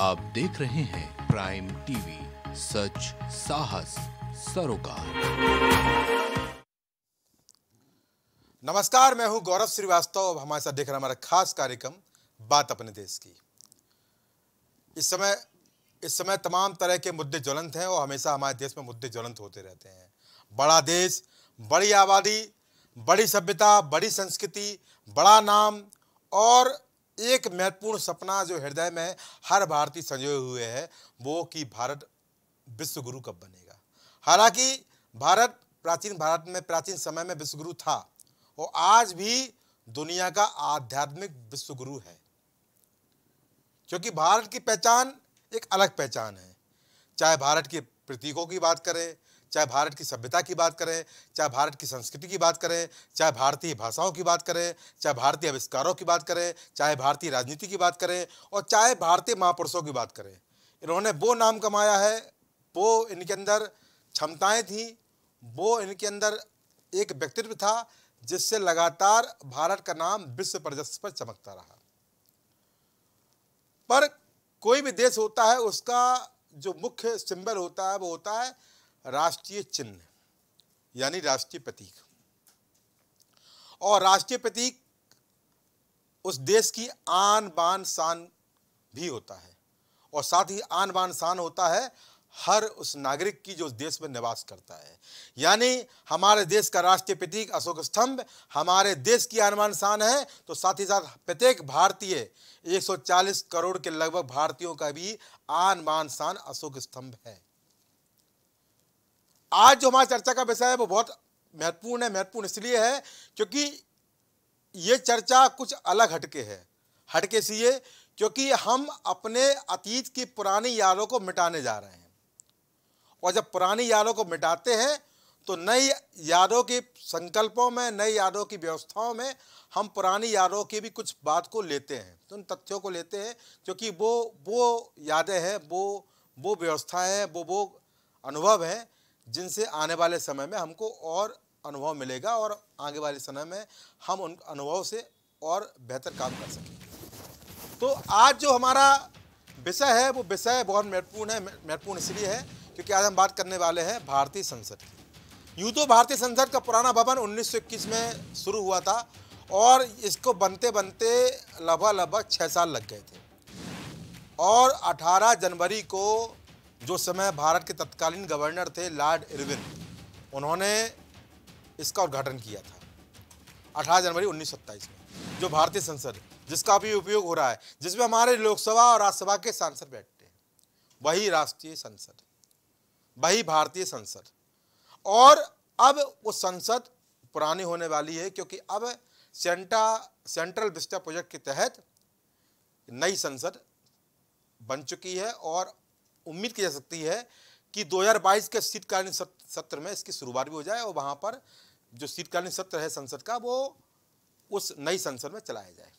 आप देख रहे हैं प्राइम टीवी सच साहस सरोकार नमस्कार मैं हूं गौरव श्रीवास्तव अब हमारे साथ देख रहे हमारा खास कार्यक्रम बात अपने देश की इस समय इस समय तमाम तरह के मुद्दे ज्वलंत हैं और हमेशा हमारे देश में मुद्दे ज्वलंत होते रहते हैं बड़ा देश बड़ी आबादी बड़ी सभ्यता बड़ी संस्कृति बड़ा नाम और एक महत्वपूर्ण सपना जो हृदय में हर भारतीय संजोए हुए है वो कि भारत विश्व गुरु कब बनेगा हालांकि भारत प्राचीन भारत में प्राचीन समय में विश्वगुरु था और आज भी दुनिया का आध्यात्मिक विश्वगुरु है क्योंकि भारत की पहचान एक अलग पहचान है चाहे भारत के प्रतीकों की बात करें चाहे भारत की सभ्यता की बात करें चाहे भारत की संस्कृति की बात करें चाहे भारतीय भाषाओं की बात करें चाहे भारतीय आविष्कारों की बात करें चाहे भारतीय राजनीति की बात करें और चाहे भारतीय महापुरुषों की बात करें इन्होंने वो नाम कमाया है वो इनके अंदर क्षमताएँ थीं वो इनके अंदर एक व्यक्तित्व था जिससे लगातार भारत का नाम विश्व प्रदर्श पर चमकता रहा पर कोई भी देश होता है उसका जो मुख्य सिंबल होता है वो होता है राष्ट्रीय चिन्ह यानी राष्ट्रीय प्रतीक और राष्ट्रीय प्रतीक उस देश की आन बान शान भी होता है और साथ ही आन बान शान होता है हर उस नागरिक की जो उस देश में निवास करता है यानी हमारे देश का राष्ट्रीय प्रतीक अशोक स्तंभ हमारे देश की आन बान शान है तो साथ ही साथ प्रत्येक भारतीय 140 करोड़ के लगभग भारतीयों का भी बान शान अशोक स्तंभ है आज जो हमारा चर्चा का विषय है वो बहुत महत्वपूर्ण है महत्वपूर्ण इसलिए है क्योंकि ये चर्चा कुछ अलग हटके है हटके इसलिए क्योंकि हम अपने अतीत की पुरानी यादों को मिटाने जा रहे हैं और जब पुरानी यादों को मिटाते हैं तो नई यादों के संकल्पों में नई यादों की व्यवस्थाओं में हम पुरानी यादों की भी कुछ बात को लेते हैं तो उन तथ्यों को लेते हैं क्योंकि वो वो यादें हैं वो वो व्यवस्थाएँ हैं वो वो अनुभव हैं जिनसे आने वाले समय में हमको और अनुभव मिलेगा और आगे वाले समय में हम उन अनुभव से और बेहतर काम कर सकें तो आज जो हमारा विषय है वो विषय बहुत महत्वपूर्ण है महत्वपूर्ण इसलिए है क्योंकि आज हम बात करने वाले हैं भारतीय संसद की यूँ तो भारतीय संसद का पुराना भवन 1921 में शुरू हुआ था और इसको बनते बनते लगभग लगभग छः साल लग गए थे और 18 जनवरी को जो समय भारत के तत्कालीन गवर्नर थे लॉर्ड इरविन उन्होंने इसका उद्घाटन किया था 18 जनवरी उन्नीस में जो भारतीय संसद जिसका अभी उपयोग हो रहा है जिसमें हमारे लोकसभा और राज्यसभा के सांसद बैठते हैं वही राष्ट्रीय संसद वही भारतीय संसद और अब वो संसद पुरानी होने वाली है क्योंकि अब सेंटा सेंट्रल विस्टा प्रोजेक्ट के तहत नई संसद बन चुकी है और उम्मीद की जा सकती है कि 2022 के शीतकालीन सत्र में इसकी शुरुआत भी हो जाए और वहाँ पर जो शीतकालीन सत्र है संसद का वो उस नई संसद में चलाया जाए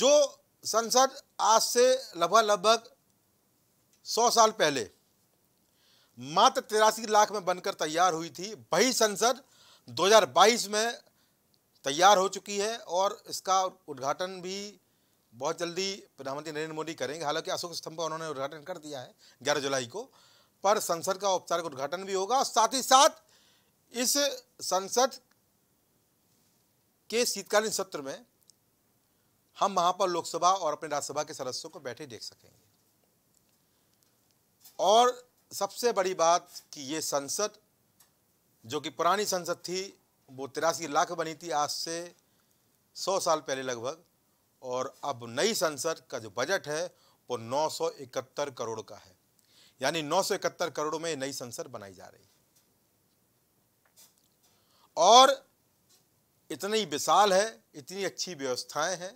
जो संसद आज से लगभग लगभग सौ साल पहले मात्र तिरासी लाख में बनकर तैयार हुई थी वही संसद 2022 में तैयार हो चुकी है और इसका उद्घाटन भी बहुत जल्दी प्रधानमंत्री नरेंद्र मोदी करेंगे हालांकि अशोक स्तंभ उन्होंने उद्घाटन कर दिया है ग्यारह जुलाई को पर संसद का औपचारिक उद्घाटन भी होगा और साथ ही साथ इस संसद के शीतकालीन सत्र में हम वहां पर लोकसभा और अपने राज्यसभा के सदस्यों को बैठे देख सकेंगे और सबसे बड़ी बात कि ये संसद जो कि पुरानी संसद थी वो तिरासी लाख बनी थी आज से सौ साल पहले लगभग और अब नई संसद का जो बजट है वो नौ करोड़ का है यानी नौ करोड़ में नई संसद बनाई जा रही है और इतनी विशाल है इतनी अच्छी व्यवस्थाएं हैं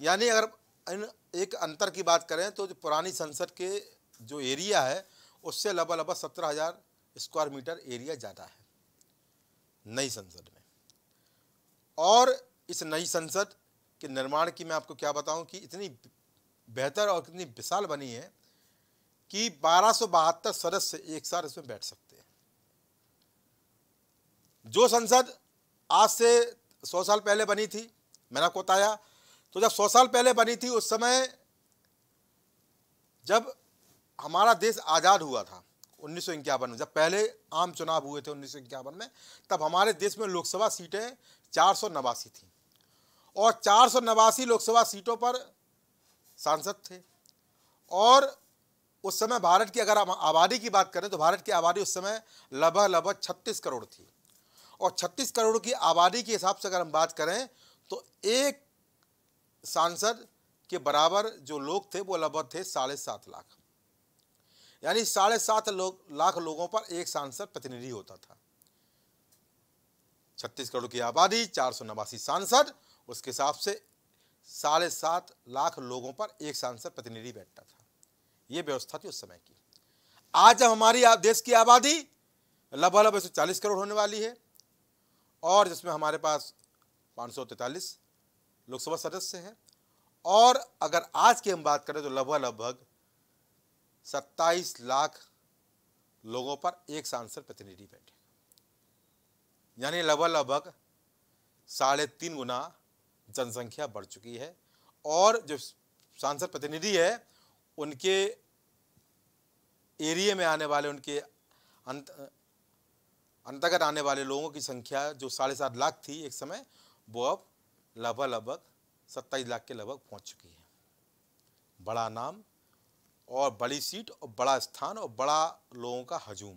यानी अगर एक अंतर की बात करें तो जो पुरानी संसद के जो एरिया है उससे लगभग लगभग सत्रह हज़ार स्क्वायर मीटर एरिया ज़्यादा है नई संसद में और इस नई संसद कि निर्माण की मैं आपको क्या बताऊं कि इतनी बेहतर और इतनी विशाल बनी है कि बारह सदस्य एक साथ इसमें बैठ सकते हैं जो संसद आज से सौ साल पहले बनी थी मैंने आपको बताया तो जब सौ साल पहले बनी थी उस समय जब हमारा देश आज़ाद हुआ था उन्नीस में जब पहले आम चुनाव हुए थे उन्नीस में तब हमारे देश में लोकसभा सीटें चार सौ नवासी थी और चार सौ नवासी लोकसभा सीटों पर सांसद थे और उस समय भारत की अगर आबादी की बात करें तो भारत की आबादी उस समय लगभग लगभग छत्तीस करोड़ थी और छत्तीस करोड़ की आबादी के हिसाब से अगर हम बात करें तो एक सांसद के बराबर जो लोग थे वो लगभग थे साढ़े सात लाख यानी साढ़े सात लोग लाख लोगों पर एक सांसद प्रतिनिधि होता था छत्तीस करोड़ की आबादी चार सौ नवासी सांसद उसके हिसाब से साढ़े सात लाख लोगों पर एक सांसद प्रतिनिधि बैठता था ये व्यवस्था थी उस समय की आज जब हमारी देश की आबादी लगभग एक चालीस करोड़ होने वाली है और जिसमें हमारे पास पाँच सौ तैंतालीस लोकसभा सदस्य हैं और अगर आज की हम बात करें तो लगभग लगभग सत्ताईस लाख लोगों पर एक सांसद प्रतिनिधि बैठे यानी लगभग लगभग साढ़े तीन गुना जनसंख्या बढ़ चुकी है और जो सांसद प्रतिनिधि है उनके एरिए में आने वाले उनके अंत अंतर्गत आने वाले लोगों की संख्या जो साढ़े सात लाख थी एक समय वो अब लगभग लगभग सत्ताईस लाख के लगभग पहुंच चुकी है बड़ा नाम और बड़ी सीट और बड़ा स्थान और बड़ा लोगों का हजूम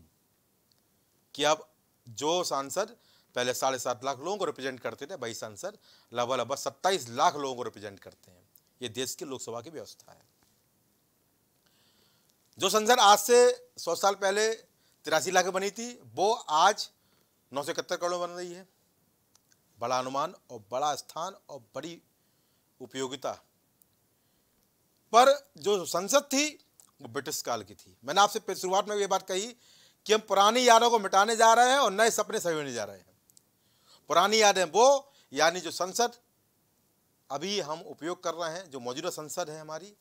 कि अब जो सांसद पहले साढ़े सात लाख लोगों को रिप्रेजेंट करते थे भाई सांसद लगभग लगभग सत्ताईस लाख लोगों को रिप्रेजेंट करते हैं ये देश की लोकसभा की व्यवस्था है जो संसद आज से सौ साल पहले तिरासी लाख बनी थी वो आज नौ सौ इकहत्तर करोड़ बन रही है बड़ा अनुमान और बड़ा स्थान और बड़ी उपयोगिता पर जो संसद थी वो ब्रिटिश काल की थी मैंने आपसे शुरुआत में ये बात कही कि हम पुरानी यादों को मिटाने जा रहे हैं और नए सपने सजोने जा रहे हैं पुरानी यादें वो यानी जो संसद अभी हम उपयोग कर रहे हैं जो मौजूदा संसद है हमारी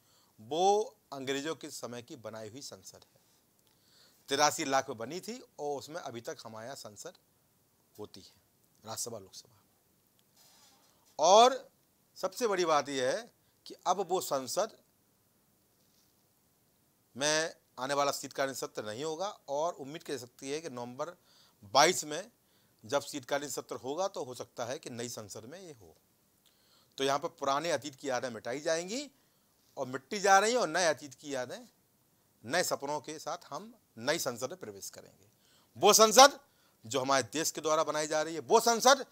वो अंग्रेज़ों के समय की बनाई हुई संसद है तिरासी लाख में बनी थी और उसमें अभी तक हमारे यहाँ संसद होती है राज्यसभा लोकसभा और सबसे बड़ी बात यह है कि अब वो संसद में आने वाला शीतकालीन सत्र नहीं होगा और उम्मीद कर सकती है कि नवंबर 22 में जब शीतकालीन सत्र होगा तो हो सकता है कि नई संसद में ये हो तो यहाँ पर पुराने अतीत की यादें मिटाई जाएंगी और मिट्टी जा रही है और नए अतीत की यादें नए सपनों के साथ हम नई संसद में प्रवेश करेंगे वो संसद जो हमारे देश के द्वारा बनाई जा रही है वो संसद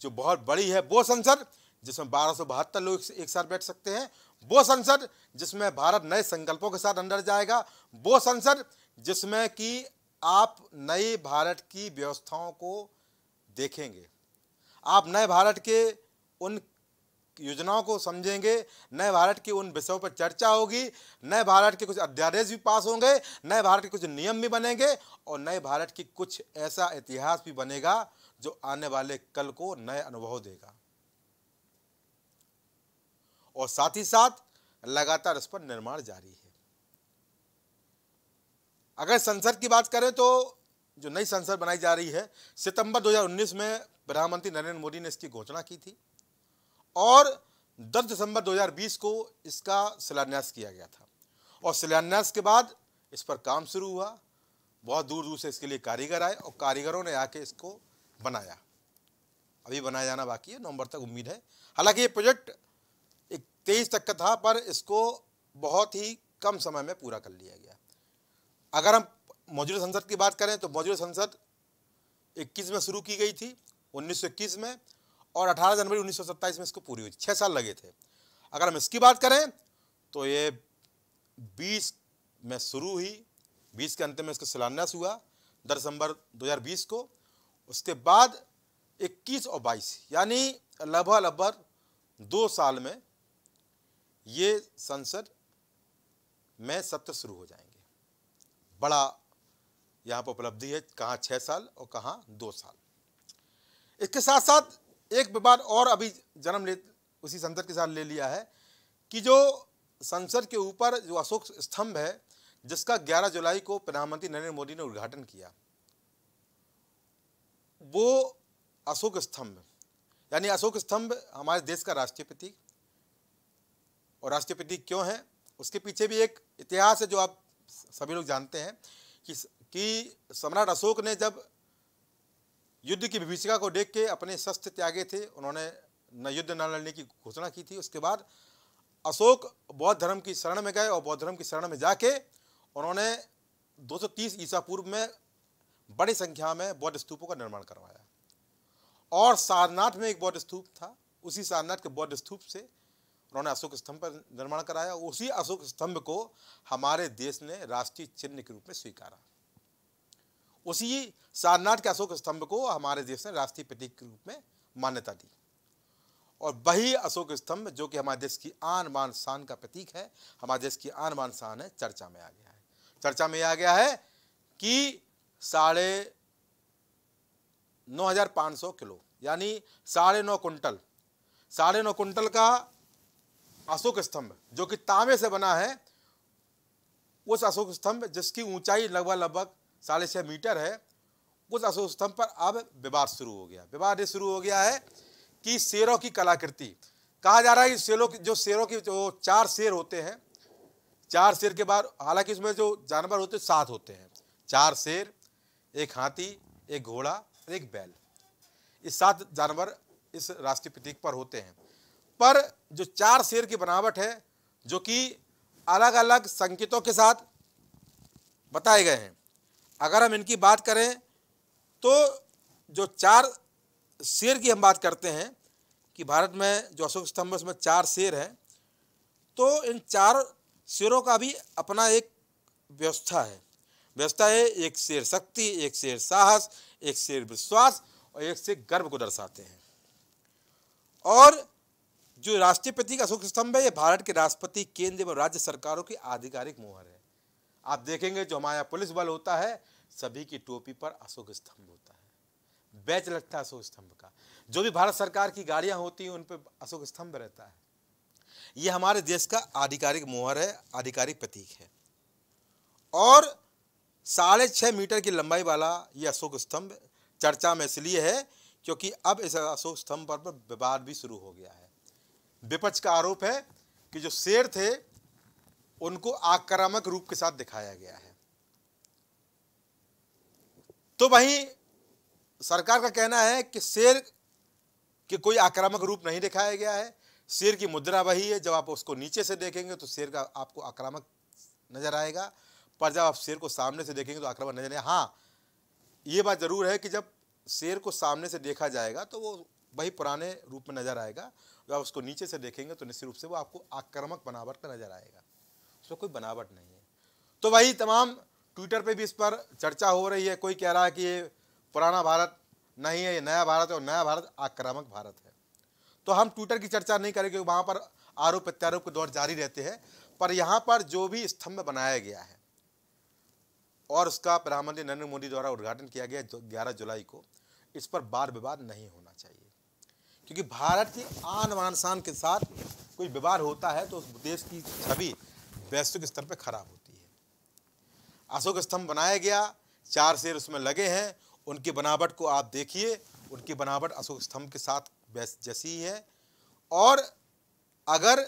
जो बहुत बड़ी है वो संसद जिसमें बारह लोग एक साथ बैठ सकते हैं वो संसद जिसमें भारत नए संकल्पों के साथ अंदर जाएगा वो संसद जिसमें कि आप नए भारत की व्यवस्थाओं को देखेंगे आप नए भारत के उन योजनाओं को समझेंगे नए भारत के उन विषयों पर चर्चा होगी नए भारत के कुछ अध्यादेश भी पास होंगे नए भारत के कुछ नियम भी बनेंगे और नए भारत की कुछ ऐसा इतिहास भी बनेगा जो आने वाले कल को नए अनुभव देगा और साथ ही साथ लगातार इस पर निर्माण जारी है अगर संसद की बात करें तो जो नई संसद बनाई जा रही है सितंबर 2019 में प्रधानमंत्री नरेंद्र मोदी ने इसकी घोषणा की थी और 10 दिसंबर 2020 को इसका शिलान्यास किया गया था और शिलान्यास के बाद इस पर काम शुरू हुआ बहुत दूर दूर से इसके लिए कारीगर आए और कारीगरों ने आके इसको बनाया अभी बनाया जाना बाकी है नवंबर तक उम्मीद है हालांकि ये प्रोजेक्ट एक तेईस तक का था पर इसको बहुत ही कम समय में पूरा कर लिया गया अगर हम मौजूदा संसद की बात करें तो मौजूदा संसद 21 में शुरू की गई थी 1921 में और 18 जनवरी 1927 में इसको पूरी हुई छः साल लगे थे अगर हम इसकी बात करें तो ये 20 में शुरू हुई 20 के अंत में इसका शिलान्यास हुआ दस दिसंबर 2020 को उसके बाद 21 और 22 यानी लगभग लगभग दो साल में ये संसद में सत्र शुरू हो जाएंगे बड़ा यहाँ पर उपलब्धि है कहाँ छः साल और कहाँ दो साल इसके साथ साथ एक विवाद और अभी जन्म ले उसी संसद के साथ ले लिया है कि जो संसद के ऊपर जो अशोक स्तंभ है जिसका 11 जुलाई को प्रधानमंत्री नरेंद्र मोदी ने उद्घाटन किया वो अशोक स्तंभ यानी अशोक स्तंभ हमारे देश का राष्ट्रपति और राष्ट्रपति क्यों है उसके पीछे भी एक इतिहास है जो आप सभी लोग जानते हैं कि कि सम्राट अशोक ने जब युद्ध की विभीषिका को देख के अपने शस्त्र त्यागे थे उन्होंने न युद्ध न लड़ने की घोषणा की थी उसके बाद अशोक बौद्ध धर्म की शरण में गए और बौद्ध धर्म की शरण में जाके उन्होंने 230 ईसा पूर्व में बड़ी संख्या में बौद्ध स्तूपों का निर्माण करवाया और सारनाथ में एक बौद्ध स्तूप था उसी सारनाथ के बौद्ध स्तूप से उन्होंने अशोक स्तंभ पर निर्माण कराया उसी अशोक स्तंभ को हमारे देश ने राष्ट्रीय चिन्ह के रूप में स्वीकारा उसी सारनाथ के अशोक स्तंभ को हमारे देश ने राष्ट्रीय प्रतीक के रूप में मान्यता दी और वही अशोक स्तंभ जो कि हमारे देश की आन बान शान का प्रतीक है हमारे देश की आन बान शान है चर्चा में आ गया है चर्चा में आ गया है कि साढ़े नौ हजार पाँच सौ किलो यानी साढ़े नौ कुंटल साढ़े नौ कुंटल का अशोक स्तंभ जो कि तांबे से बना है उस अशोक स्तंभ जिसकी ऊंचाई लगभग लगभग साढ़े छः मीटर है उस अशोक स्तंभ पर अब विवाद शुरू हो गया विवाद ये शुरू हो गया है कि शेरों की कलाकृति कहा जा रहा है कि शेरों की जो शेरों की जो चार शेर होते हैं चार शेर के बाद हालांकि उसमें जो जानवर होते हैं सात होते हैं चार शेर एक हाथी एक घोड़ा एक बैल ये सात जानवर इस राष्ट्रीय प्रतीक पर होते हैं पर जो चार शेर की बनावट है जो कि अलग अलग संकेतों के साथ बताए गए हैं अगर हम इनकी बात करें तो जो चार शेर की हम बात करते हैं कि भारत में जो अशोक स्तंभ उसमें चार शेर हैं तो इन चार शेरों का भी अपना एक व्यवस्था है व्यवस्था है एक शेर शक्ति एक शेर साहस एक शेर विश्वास और एक शेर गर्व को दर्शाते हैं और जो राष्ट्रपति का अशोक स्तंभ है ये भारत के राष्ट्रपति केंद्र एवं राज्य सरकारों की आधिकारिक मुहर है आप देखेंगे जो हमारा पुलिस बल होता है सभी की टोपी पर अशोक स्तंभ होता है बैच लगता है अशोक स्तंभ का जो भी भारत सरकार की गाड़ियां होती हैं उन पर अशोक स्तंभ रहता है यह हमारे देश का आधिकारिक मोहर है आधिकारिक प्रतीक है और साढ़े छः मीटर की लंबाई वाला ये अशोक स्तंभ चर्चा में इसलिए है क्योंकि अब इस अशोक स्तंभ पर विवाद भी शुरू हो गया है विपक्ष का आरोप है कि जो शेर थे उनको आक्रामक रूप के साथ दिखाया गया है तो वहीं सरकार का कहना है कि शेर के कोई आक्रामक रूप नहीं दिखाया गया है शेर की मुद्रा वही है जब आप उसको नीचे से देखेंगे तो शेर का आपको आक्रामक नजर आएगा पर जब आप शेर को सामने से देखेंगे तो आक्रामक नजर आएगा हाँ ये बात ज़रूर है कि जब शेर को सामने से देखा जाएगा तो वो वही पुराने रूप में नजर आएगा जब आप उसको नीचे से देखेंगे तो निश्चित रूप से वो आपको आक्रामक बनावट में नजर आएगा इसमें कोई बनावट नहीं है तो वही तमाम ट्विटर पे भी इस पर चर्चा हो रही है कोई कह रहा है कि ये पुराना भारत नहीं है ये नया भारत है और नया भारत आक्रामक भारत है तो हम ट्विटर की चर्चा नहीं करेंगे क्योंकि वहाँ पर आरोप प्रत्यारोप के दौर जारी रहते हैं पर यहाँ पर जो भी स्तंभ बनाया गया है और उसका प्रधानमंत्री नरेंद्र मोदी द्वारा उद्घाटन किया गया ग्यारह जुलाई को इस पर बार विवाद नहीं होना चाहिए क्योंकि भारत की आन वान शान के साथ कोई विवाद होता है तो उस देश की छवि वैश्विक स्तर पर खराब होती है अशोक स्तंभ बनाया गया चार शेर उसमें लगे हैं उनकी बनावट को आप देखिए उनकी बनावट अशोक स्तंभ के साथ जैसी है और अगर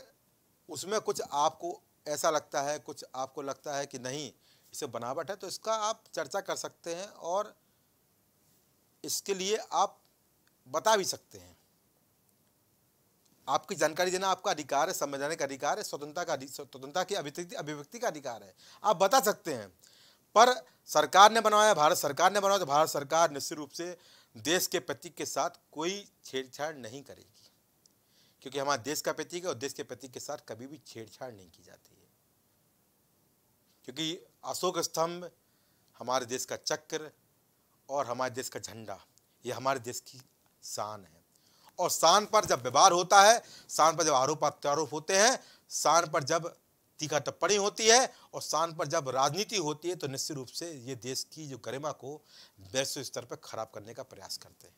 उसमें कुछ आपको ऐसा लगता है कुछ आपको लगता है कि नहीं इसे बनावट है तो इसका आप चर्चा कर सकते हैं और इसके लिए आप बता भी सकते हैं आपकी जानकारी देना आपका अधिकार है समझाने का अधिकार है स्वतंत्रता का स्वतंत्रता की अभिव्यक्ति अभिव्यक्ति का अधिकार है आप बता सकते हैं पर सरकार ने बनवाया भारत सरकार ने बनवाया तो भारत सरकार निश्चित रूप से देश के प्रतीक के साथ कोई छेड़छाड़ नहीं करेगी क्योंकि हमारे देश का प्रतीक है और देश के प्रतीक के साथ कभी भी छेड़छाड़ नहीं की जाती है क्योंकि अशोक स्तंभ हमारे देश का चक्र और हमारे देश का झंडा ये हमारे देश की शान है और शान पर जब व्यवहार होता है शान पर जब आरोप प्रत्यारोप होते हैं शान पर जब तीखा टिप्पणी होती है और शान पर जब राजनीति होती है तो निश्चित रूप से ये देश की जो गरिमा को वैश्विक स्तर पर खराब करने का प्रयास करते हैं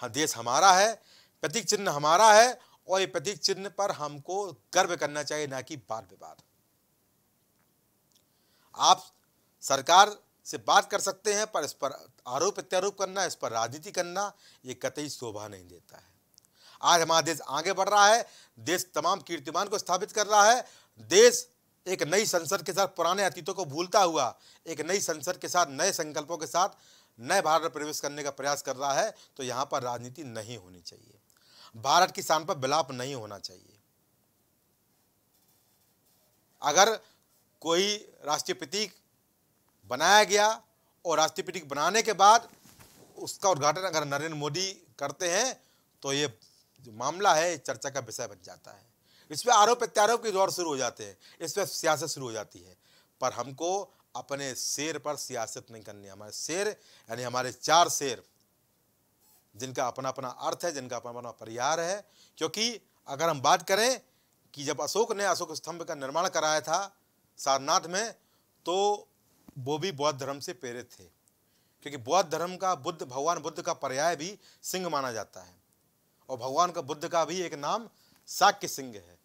हाँ देश हमारा है प्रतीक चिन्ह हमारा है और ये प्रतीक चिन्ह पर हमको गर्व करना चाहिए ना कि बार विवाद आप सरकार से बात कर सकते हैं पर इस पर आरोप प्रत्यारोप करना इस पर राजनीति करना ये कतई शोभा नहीं देता है आज हमारा देश आगे बढ़ रहा है देश तमाम कीर्तिमान को स्थापित कर रहा है देश एक नई संसद के साथ पुराने अतीतों को भूलता हुआ एक नई संसद के साथ नए संकल्पों के साथ नए भारत में प्रवेश करने का प्रयास कर रहा है तो यहाँ पर राजनीति नहीं होनी चाहिए भारत की शान पर विलाप नहीं होना चाहिए अगर कोई राष्ट्रीय प्रतीक बनाया गया और राष्ट्रपति बनाने के बाद उसका उद्घाटन अगर नरेंद्र मोदी करते हैं तो ये जो मामला है चर्चा का विषय बन जाता है इस पर आरोप प्रत्यारोप के दौर शुरू हो जाते हैं इस पर सियासत शुरू हो जाती है पर हमको अपने शेर पर सियासत नहीं करनी हमारे शेर यानी हमारे चार शेर जिनका अपना अपना अर्थ है जिनका अपना अपना परिहार है क्योंकि अगर हम बात करें कि जब अशोक ने अशोक स्तंभ का निर्माण कराया था सारनाथ में तो वो भी बौद्ध धर्म से प्रेरित थे क्योंकि बौद्ध धर्म का बुद्ध भगवान बुद्ध का पर्याय भी सिंह माना जाता है और भगवान का बुद्ध का भी एक नाम साक्य सिंह है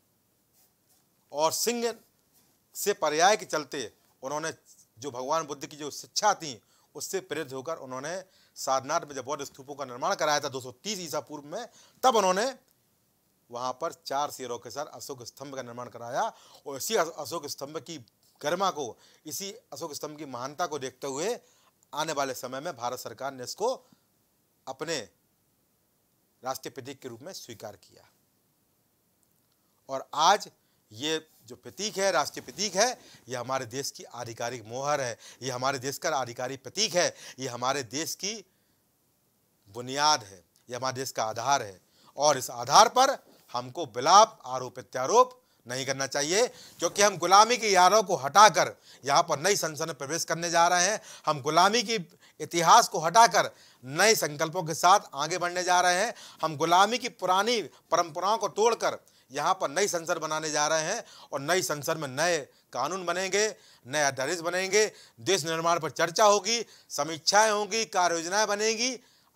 और सिंह से पर्याय के चलते उन्होंने जो भगवान बुद्ध की जो शिक्षा थी उससे प्रेरित होकर उन्होंने सारनाथ में जब बौद्ध स्तूपों का निर्माण कराया था 230 ईसा पूर्व में तब उन्होंने वहाँ पर चार शेरों के साथ अशोक स्तंभ का निर्माण कराया और इसी अशोक स्तंभ की गरिमा को इसी अशोक स्तंभ की महानता को देखते हुए आने वाले समय में भारत सरकार ने इसको अपने राष्ट्रीय प्रतीक के रूप में स्वीकार किया और आज ये जो प्रतीक है राष्ट्रीय प्रतीक है ये हमारे देश की आधिकारिक मोहर है ये हमारे देश का आधिकारिक प्रतीक है ये हमारे देश की बुनियाद है ये हमारे देश का आधार है और इस आधार पर हमको बिलाप आरोप प्रत्यारोप नहीं करना चाहिए क्योंकि हम गुलामी की यारों को हटाकर यहाँ पर नई संसद में प्रवेश करने जा रहे हैं हम गुलामी की इतिहास को हटाकर नए संकल्पों के साथ आगे बढ़ने जा रहे हैं हम गुलामी की पुरानी परंपराओं को तोड़कर यहाँ पर नई संसद बनाने जा रहे हैं और नई संसद में नए कानून बनेंगे नए अध्यादेश बनेंगे देश निर्माण पर चर्चा होगी समीक्षाएं होंगी कार्य योजनाएं बनेगी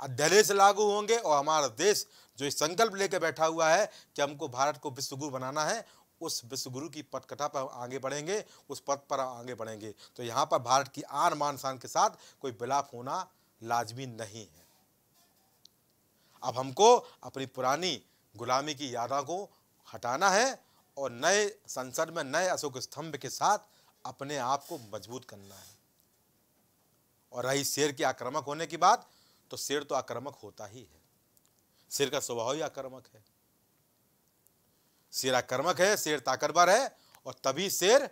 अध्यादेश लागू होंगे और हमारा देश जो इस संकल्प लेकर बैठा हुआ है कि हमको भारत को विश्वगुरु बनाना है उस विश्वगुरु की पटकथा पर आगे बढ़ेंगे उस पद पर आगे बढ़ेंगे तो यहाँ पर भारत की आन मान शान के साथ कोई बिलाप होना लाजमी नहीं है अब हमको अपनी पुरानी गुलामी की यादा को हटाना है और नए संसद में नए अशोक स्तंभ के साथ अपने आप को मजबूत करना है और रही शेर के आक्रामक होने की बात तो शेर तो आक्रामक होता ही है शेर का स्वभाव ही आक्रमक है शेर आक्रमक है शेर ताकतवर है और तभी शेर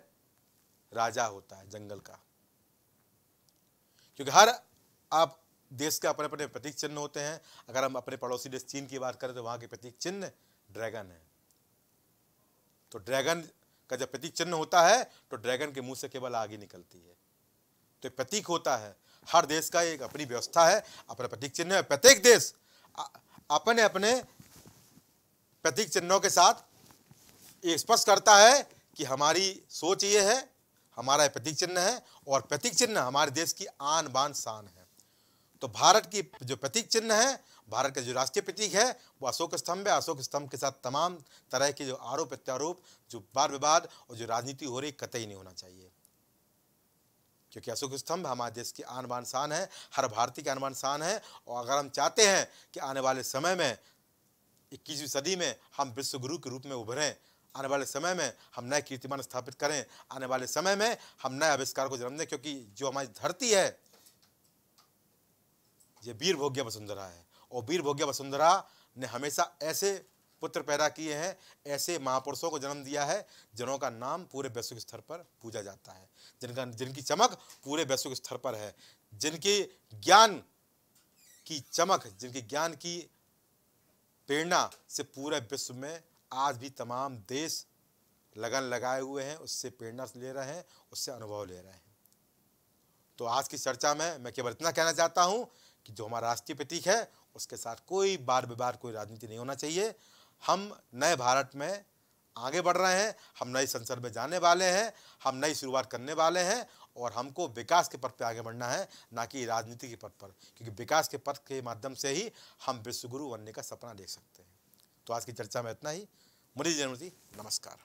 राजा होता है जंगल का क्योंकि हर आप देश के अपने अपने प्रतीक चिन्ह होते हैं अगर हम अपने पड़ोसी देश चीन की बात करें तो वहां के प्रतीक चिन्ह ड्रैगन है तो ड्रैगन का जब प्रतीक चिन्ह होता है तो ड्रैगन के मुंह से केवल आगे निकलती है तो प्रतीक होता है हर देश का एक अपनी व्यवस्था है अपना प्रतीक चिन्ह है प्रत्येक देश अपने अपने प्रतीक चिन्हों के साथ ये स्पष्ट करता है कि हमारी सोच ये है हमारा प्रतीक चिन्ह है और प्रतीक चिन्ह हमारे देश की आन बान शान है तो भारत की जो प्रतीक चिन्ह है भारत का जो राष्ट्रीय प्रतीक है वो अशोक स्तंभ है अशोक स्तंभ के साथ तमाम तरह के जो आरोप प्रत्यारोप जो वाद विवाद और जो राजनीति हो रही कतई नहीं होना चाहिए क्योंकि अशोक स्तंभ हमारे देश की आन बान शान है हर भारतीय की आन बान शान है और अगर हम चाहते हैं कि आने वाले समय में इक्कीसवीं सदी में हम विश्वगुरु के रूप में उभरें आने वाले समय में हम नए कीर्तिमान स्थापित करें आने वाले समय में हम नए आविष्कार को जन्म दें क्योंकि जो हमारी धरती है ये वीर भोग्य वसुंधरा है और वीर भोग्य वसुंधरा ने हमेशा ऐसे पुत्र पैदा किए हैं ऐसे महापुरुषों को जन्म दिया है जिनों का नाम पूरे वैश्विक स्तर पर पूजा जाता है जिनका जिनकी चमक पूरे वैश्विक स्तर पर है जिनके ज्ञान की चमक जिनके ज्ञान की प्रेरणा से पूरे विश्व में आज भी तमाम देश लगन लगाए हुए हैं उससे प्रेरणा ले रहे हैं उससे अनुभव ले रहे हैं तो आज की चर्चा में मैं केवल इतना कहना चाहता हूँ कि जो हमारा राष्ट्रीय प्रतीक है उसके साथ कोई बार बार कोई राजनीति नहीं होना चाहिए हम नए भारत में आगे बढ़ रहे हैं हम नई संसद में जाने वाले हैं हम नई शुरुआत करने वाले हैं और हमको विकास के पथ पर आगे बढ़ना है ना कि राजनीति के पथ पर क्योंकि विकास के पथ के माध्यम से ही हम विश्वगुरु बनने का सपना देख सकते हैं तो आज की चर्चा में इतना ही मुरी जनमति नमस्कार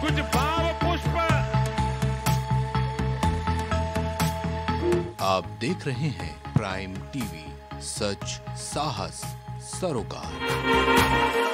कुछ पुष्प आप देख रहे हैं प्राइम टीवी सच साहस सरोकार